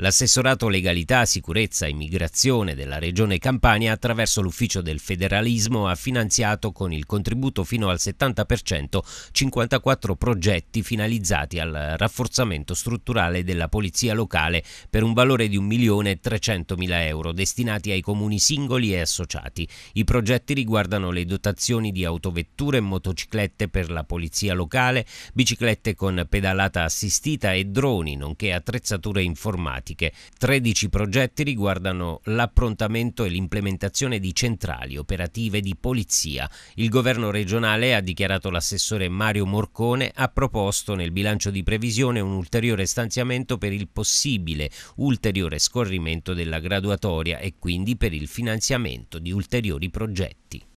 L'assessorato legalità, sicurezza e immigrazione della Regione Campania attraverso l'ufficio del federalismo ha finanziato con il contributo fino al 70% 54 progetti finalizzati al rafforzamento strutturale della polizia locale per un valore di 1.300.000 euro destinati ai comuni singoli e associati. I progetti riguardano le dotazioni di autovetture e motociclette per la polizia locale, biciclette con pedalata assistita e droni, nonché attrezzature informatiche energetiche. 13 progetti riguardano l'approntamento e l'implementazione di centrali operative di polizia. Il governo regionale, ha dichiarato l'assessore Mario Morcone, ha proposto nel bilancio di previsione un ulteriore stanziamento per il possibile ulteriore scorrimento della graduatoria e quindi per il finanziamento di ulteriori progetti.